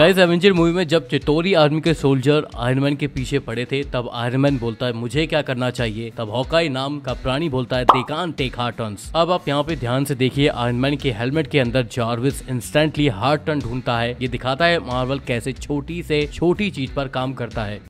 guys Avenger movie में जब Chitauri army के सोल्जर आयरमैन के पीछे पड़े थे तब आयरमैन बोलता है मुझे क्या करना चाहिए तब हॉकाई नाम का प्राणी बोलता है देकान टेक हार्ट टर्न अब आप यहाँ पे ध्यान से देखिए आयरमैन के हेलमेट के अंदर जार्विस इंस्टेंटली हार्ट टर्न ढूंढता है ये दिखाता है मार्वल कैसे छोटी से छोटी चीज पर काम करता है